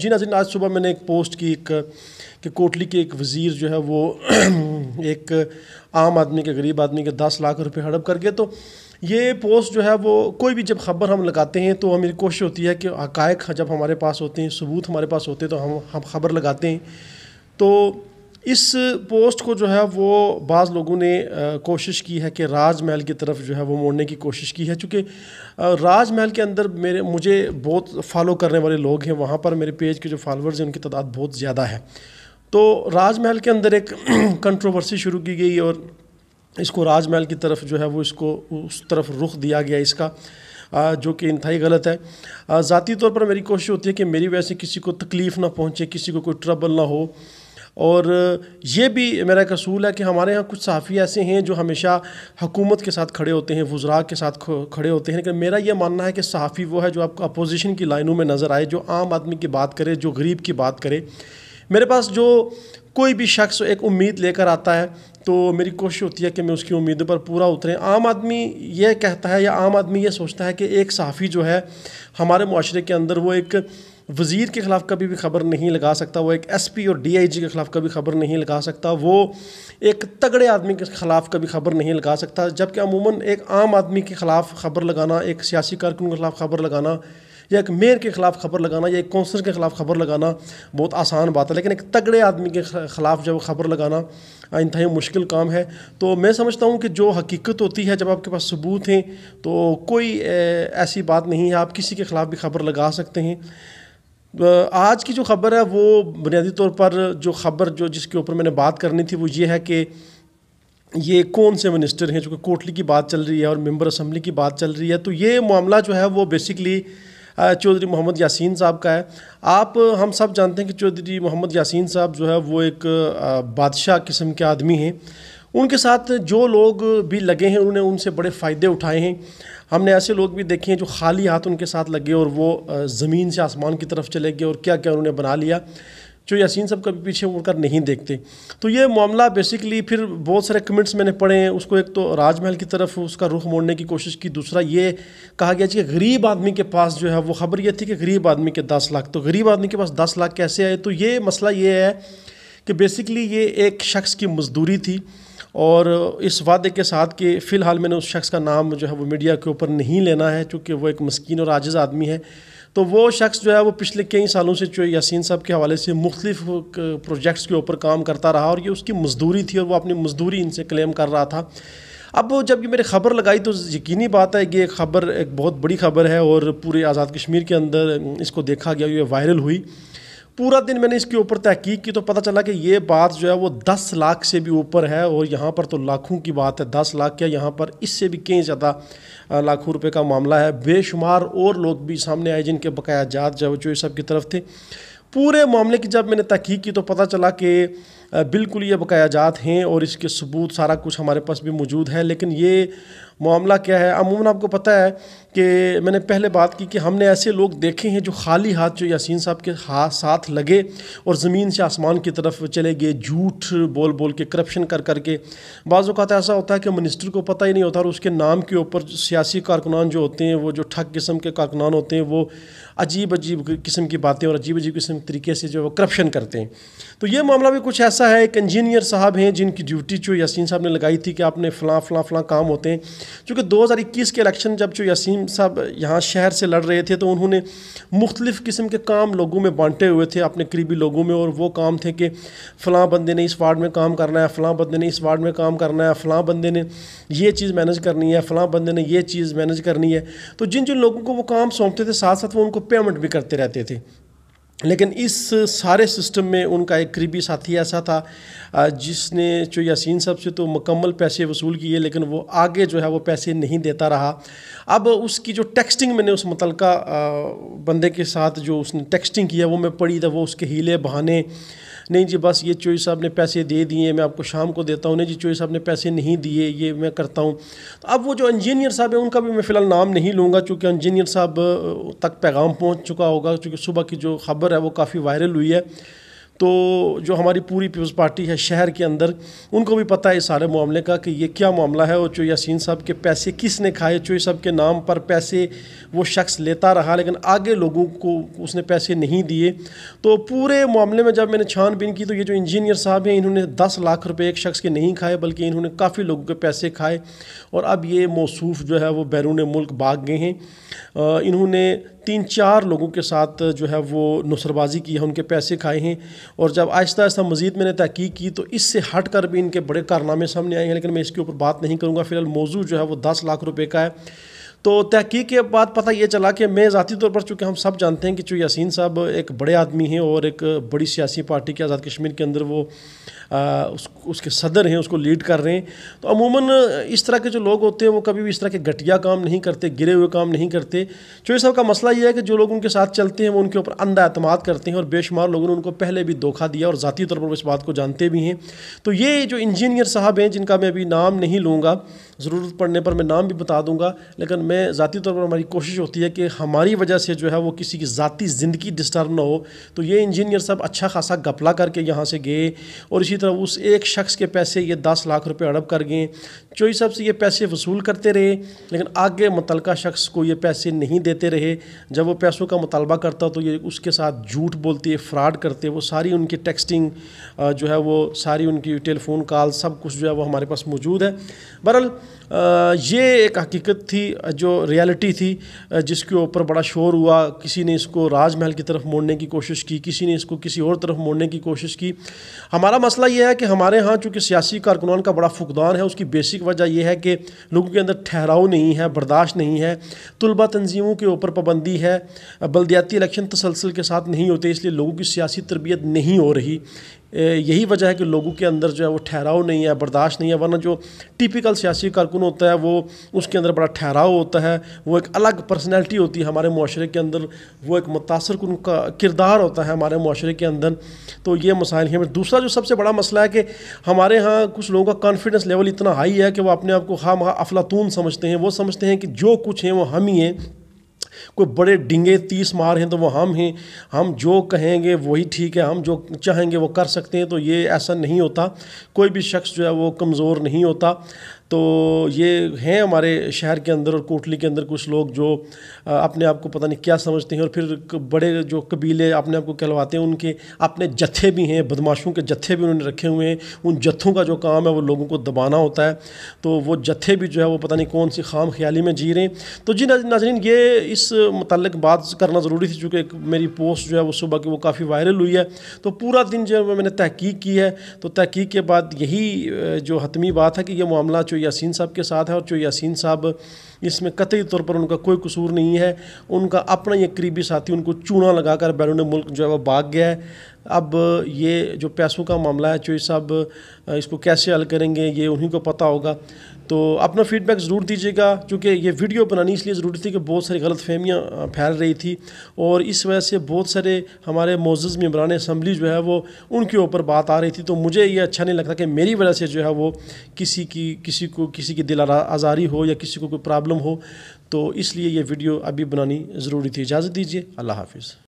जी नाजिन आज सुबह मैंने एक पोस्ट की एक कि कोटली के एक वज़ीर जो है वो एक आम आदमी के गरीब आदमी के दस लाख रुपए हड़प करके तो ये पोस्ट जो है वो कोई भी जब खबर हम लगाते हैं तो हमें कोशिश होती है कि हकायक जब हमारे पास होते हैं सबूत हमारे पास होते हैं तो हम हम खबर लगाते हैं तो इस पोस्ट को जो है वो बाज़ लोगों ने कोशिश की है कि राजमहल की तरफ जो है वो मोड़ने की कोशिश की है चूँकि राजमहल के अंदर मेरे मुझे बहुत फॉलो करने वाले लोग हैं वहाँ पर मेरे पेज के जो फॉलोअर्स हैं उनकी तादाद बहुत ज़्यादा है तो राजमहल के अंदर एक कंट्रोवर्सी शुरू की गई और इसको राजमहल की तरफ जो है वो इसको उस तरफ रुख दिया गया इसका जो कि इंतई गलत है ज़ाती तौर पर मेरी कोशिश होती है कि मेरी वजह से किसी को तकलीफ़ ना पहुँचे किसी को कोई ट्रबल ना हो और ये भी मेरा एक असूल है कि हमारे यहाँ कुछ सहाफ़ी ऐसे हैं जो हमेशा हुकूमत के साथ खड़े होते हैं वज्रा के साथ खड़े होते हैं लेकिन मेरा ये मानना है कि सहाफ़ी वो है जो आपको अपोजिशन की लाइनों में नज़र आए जो आम आदमी की बात करे जो गरीब की बात करे मेरे पास जो कोई भी शख्स एक उम्मीद लेकर आता है तो मेरी कोशिश होती है कि मैं उसकी उम्मीदों पर पूरा उतरें आम आदमी ये कहता है या आम आदमी ये सोचता है कि एक सहाफ़ी जो है हमारे माशरे के अंदर वो एक वज़ीर के ख़िलाफ़ कभी भी खबर नहीं लगा सकता वो एक एसपी और डीआईजी के ख़िलाफ़ कभी खबर नहीं लगा सकता वो एक तगड़े आदमी के ख़िलाफ़ कभी खबर नहीं लगा सकता जबकि अमूमन एक आम आदमी के ख़िलाफ़ खबर लगाना एक सियासी कारकुन के ख़िलाफ़ खबर लगाना या एक मेयर के ख़िलाफ़ खबर लगाना या एक कौंसलर के ख़िलाफ़ खबर लगाना बहुत आसान बात है लेकिन एक तगड़े आदमी के ख़िलाफ़ जब खबर लगाना इंतहाई मुश्किल काम है तो मैं समझता हूँ कि जो हकीकत होती है जब आपके पास सबूत हैं तो कोई ऐसी बात नहीं है आप किसी के ख़िलाफ़ भी खबर लगा सकते हैं आज की जो खबर है वो बुनियादी तौर पर जो खबर जो जिसके ऊपर मैंने बात करनी थी वो ये है कि ये कौन से मिनिस्टर हैं जो कि कोटली की बात चल रही है और मेंबर असम्बली की बात चल रही है तो ये मामला जो है वो बेसिकली चौधरी मोहम्मद यासीन साहब का है आप हम सब जानते हैं कि चौधरी मोहम्मद यासीन साहब जो है वो एक बादशाह किस्म के आदमी हैं उनके साथ जो लोग भी लगे हैं उन्होंने उनसे बड़े फ़ायदे उठाए हैं हमने ऐसे लोग भी देखे हैं जो खाली हाथ उनके साथ लगे और वो ज़मीन से आसमान की तरफ चले गए और क्या क्या उन्होंने बना लिया जो यासीन सब कभी पीछे उड़कर नहीं देखते तो ये मामला बेसिकली फिर बहुत सारे कमेंट्स मैंने पढ़े हैं उसको एक तो राजमहल की तरफ उसका रुख मोड़ने की कोशिश की दूसरा ये कहा गया कि गरीब आदमी के पास जो है वो खबर ये थी कि गरीब आदमी के दस लाख तो गरीब आदमी के पास दस लाख कैसे आए तो ये मसला ये है कि बेसिकली ये एक शख्स की मजदूरी थी और इस वादे के साथ कि फ़िलहाल मैंने उस शख्स का नाम जो है वो मीडिया के ऊपर नहीं लेना है चूँकि वो एक मस्किन और आजिज़ आदमी है तो वो शख्स जो है वो पिछले कई सालों से जो यासीन साहब के हवाले से मुख्तफ प्रोजेक्ट्स के ऊपर काम करता रहा और ये उसकी मजदूरी थी और वो अपनी मजदूरी इनसे क्लेम कर रहा था अब जब ये मेरी ख़बर लगाई तो यकीनी बात है कि एक खबर एक बहुत बड़ी खबर है और पूरे आज़ाद कश्मीर के अंदर इसको देखा गया ये वायरल हुई पूरा दिन मैंने इसके ऊपर तहकीक की तो पता चला कि ये बात जो है वो दस लाख से भी ऊपर है और यहाँ पर तो लाखों की बात है दस लाख क्या यहाँ पर इससे भी कई ज़्यादा लाखों रुपए का मामला है बेशुमार और लोग भी सामने आए जिनके बकाया जात जो जो सब की तरफ थे पूरे मामले की जब मैंने तहकीक की तो पता चला कि बिल्कुल ये बकाया जात हैं और इसके सबूत सारा कुछ हमारे पास भी मौजूद है लेकिन ये मामला क्या है अमूमन आपको पता है कि मैंने पहले बात की कि हमने ऐसे लोग देखे हैं जो खाली हाथ जो यासीन साहब के हाथ साथ लगे और ज़मीन से आसमान की तरफ चले गए झूठ बोल बोल के करप्शन कर कर के बाज़ात ऐसा होता है कि मिनिस्टर को पता ही नहीं होता और उसके नाम के ऊपर सियासी कारकुनान जो होते हैं वो जो ठग किस्म के कारकुनान होते हैं वो अजीब अजीब किस्म की बातें और अजीब अजीब किस्म तरीके से जो है वो करप्शन करते हैं तो ये मामला भी कुछ ऐसा है एक इंजीनियर साहब हैं जिनकी ड्यूटी जो यासीन साहब ने लगाई थी कि आपने फ़लाँ फ़लाँ फ़लाँ काम होते हैं क्योंकि 2021 के इलेक्शन जब जो यासीम साहब यहाँ शहर से लड़ रहे थे तो उन्होंने मुख्तलिफ़ किस्म के काम लोगों में बांटे हुए थे अपने करीबी लोगों में और वो काम थे कि फ़लाँ बंदे ने इस वार्ड में काम करना है फ़लाँ बंदे ने इस वार्ड में काम करना है फ़लाँ बंदे ने ये चीज़ मैनेज करनी है फ़लाँ बंदे ने ये चीज़ मैनेज करनी है तो जिन जिन लोगों को वो काम सौंपते थे साथ साथ वो उनको पेमेंट भी करते रहते थे लेकिन इस सारे सिस्टम में उनका एक करीबी साथी ऐसा था जिसने जो यासीन साहब से तो मुकम्मल पैसे वसूल किए लेकिन वो आगे जो है वो पैसे नहीं देता रहा अब उसकी जो टेक्सटिंग मैंने उस मुतल बंदे के साथ जो उसने टेक्सटिंग किया वो मैं पढ़ी था वो उसके हीले बहाने नहीं जी बस ये चोई साहब ने पैसे दे दिए मैं आपको शाम को देता हूँ नहीं जी चोई साहब ने पैसे नहीं दिए ये मैं करता हूँ तो अब वो जो इंजीनियर साहब है उनका भी मैं फ़िलहाल नाम नहीं लूँगा चूँकि इंजीनियर साहब तक पैगाम पहुँच चुका होगा चूँकि सुबह की जो खबर खबर है वो काफ़ी वायरल हुई है तो जो हमारी पूरी पीपल्स पार्टी है शहर के अंदर उनको भी पता है इस सारे मामले का कि ये क्या मामला है और चो यासिन साहब के पैसे किसने खाए चोई साहब के नाम पर पैसे वो शख्स लेता रहा लेकिन आगे लोगों को उसने पैसे नहीं दिए तो पूरे मामले में जब मैंने छानबीन की तो ये जो इंजीनियर साहब हैं इन्होंने दस लाख रुपये एक शख्स के नहीं खाए बल्कि इन्होंने काफ़ी लोगों के पैसे खाए और अब ये मौसू जो है वो बैरून मुल्क भाग गए हैं इन्होंने तीन चार लोगों के साथ जो है वो नुसरबाजी की है उनके पैसे खाए हैं और जब आहिस्ता आहिस्ता मज़ीद मैंने तहकीक की तो इससे हट कर भी इनके बड़े कारनामे सामने आए हैं लेकिन मैं इसके ऊपर बात नहीं करूँगा फिलहाल मौजू जो है वो दस लाख रुपये का है तो तहकीक के बाद पता ये चला कि मैं ज़ाती तौर पर चूँकि हम सब जानते हैं कि चू यासिन साहब एक बड़े आदमी हैं और एक बड़ी सियासी पार्टी के आज़ाद कश्मीर के अंदर वो आ, उस, उसके सदर हैं उसको लीड कर रहे हैं तो अमूमन इस तरह के जो लोग होते हैं वो कभी भी इस तरह के घटिया काम नहीं करते गिरे हुए काम नहीं करते चौधरी साहब का मसला ये है कि जो लोग उनके साथ चलते हैं वो उनके ऊपर अंधा अतमाद करते हैं और बेशुमार लोगों ने उनको पहले भी धोखा दिया और ज़ाती तौर पर इस बात को जानते भी हैं तो ये जो इंजीनियर साहब हैं जिनका मैं अभी नाम नहीं लूँगा ज़रूरत पड़ने पर मैं नाम भी बता दूंगा लेकिन मैं ज़ाती तौर पर हमारी कोशिश होती है कि हमारी वजह से जो है वो किसी की ज़ाती ज़िंदगी डिस्टर्ब ना हो तो ये इंजीनियर साहब अच्छा खासा गपला करके यहाँ से गए और इसी तरह उस एक शख्स के पैसे ये दस लाख रुपये अड़ब कर गए चोई साहब से ये पैसे वसूल करते रहे लेकिन आगे मुतल शख्स को ये पैसे नहीं देते रहे जब वो पैसों का मुतालबा करता तो ये उसके साथ झूठ बोलते फ्रॉड करते वो सारी उनकी टेक्सटिंग जो है वो सारी उनकी टेलीफोन कॉल सब कुछ जो है वो हमारे पास मौजूद है बहरल ये एक हकीकत थी जो रियलिटी थी जिसके ऊपर बड़ा शोर हुआ किसी ने इसको राजमहल की तरफ मोड़ने की कोशिश की किसी ने इसको किसी और तरफ मोड़ने की कोशिश की हमारा मसला यह है कि हमारे यहाँ चूँकि सियासी कारकुनान का बड़ा फुकदान है उसकी बेसिक वजह यह है कि लोगों के अंदर ठहराव नहीं है बर्दाश्त नहीं है तलबा तनजीमों के ऊपर पाबंदी है बलदियाती इलेक्शन तसलसल के साथ नहीं होते इसलिए लोगों की सियासी तरबियत नहीं हो रही यही वजह है कि लोगों के अंदर जो है वो ठहराव नहीं है बर्दाश्त नहीं है वरना जो टिपिकल सियासी कारकुन होता है वो उसके अंदर बड़ा ठहराव होता है वो एक अलग पर्सनैलिटी होती है हमारे माशरे के अंदर वो एक मुतासर कन का किरदार होता है हमारे माशरे के अंदर तो ये मसाइल हैं दूसरा जो सबसे बड़ा मसला है कि हमारे यहाँ कुछ लोगों का कॉन्फिडेंस लेवल इतना हाई है कि वो अपने आप को खाम अफलातून समझते हैं वो समझते हैं कि जो कुछ हैं वो हम ही हैं कोई बड़े डिंगे तीस मार हैं तो वो हम हैं हम जो कहेंगे वही ठीक है हम जो चाहेंगे वो कर सकते हैं तो ये ऐसा नहीं होता कोई भी शख्स जो है वो कमज़ोर नहीं होता तो ये हैं हमारे शहर के अंदर और कोटली के अंदर कुछ लोग जो अपने आप को पता नहीं क्या समझते हैं और फिर बड़े जो कबीले अपने आप को कहलवाते हैं उनके अपने जत्थे भी हैं बदमाशों के जत्थे भी उन्होंने रखे हुए हैं उन जत्थों का जो काम है वो लोगों को दबाना होता है तो वो जत्थे भी जो है वो पता नहीं कौन सी खाम ख्याली में जी रहे हैं तो जी नाजरीन ये इस मतलब बात करना ज़रूरी थी चूँकि मेरी पोस्ट जो है वो सुबह की वो काफ़ी वायरल हुई है तो पूरा दिन जो है मैंने तहकीक की है तो तहकीक के बाद यही जो हतमी बात है कि ये मामला जो यासीन साहब के साथ है और जो यासीन साहब इसमें कतई तौर पर उनका कोई कसूर नहीं है उनका अपना ये करीबी साथी उनको चूना लगाकर बैरून मुल्क जो है वो भाग गया है अब ये जो पैसों का मामला है चोई साहब इसको कैसे हल करेंगे ये उन्हीं को पता होगा तो अपना फीडबैक ज़रूर दीजिएगा क्योंकि ये वीडियो बनानी इसलिए ज़रूरी थी कि बहुत सारी गलत फहमियाँ फैल रही थी और इस वजह से बहुत सारे हमारे मोज़ मम्बरान असम्बली जो है वो उनके ऊपर बात आ रही थी तो मुझे ये अच्छा नहीं लगता कि मेरी वजह से जो है वो किसी की किसी को किसी की दिल आज़ारी हो या किसी को कोई प्रॉब्लम हो तो इसलिए ये वीडियो अभी बनानी ज़रूरी थी इजाज़त दीजिए अल्लाह हाफिज़